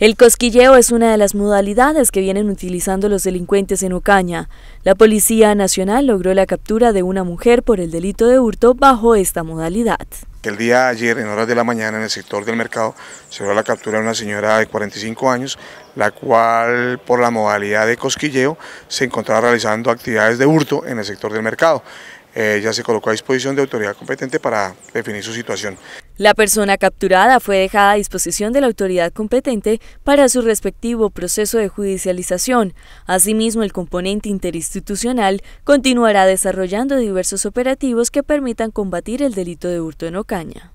El cosquilleo es una de las modalidades que vienen utilizando los delincuentes en Ocaña. La Policía Nacional logró la captura de una mujer por el delito de hurto bajo esta modalidad. El día de ayer, en horas de la mañana, en el sector del mercado, se logró la captura de una señora de 45 años, la cual, por la modalidad de cosquilleo, se encontraba realizando actividades de hurto en el sector del mercado. Eh, ella se colocó a disposición de autoridad competente para definir su situación. La persona capturada fue dejada a disposición de la autoridad competente para su respectivo proceso de judicialización. Asimismo, el componente interinstitucional continuará desarrollando diversos operativos que permitan combatir el delito de hurto en Ocaña.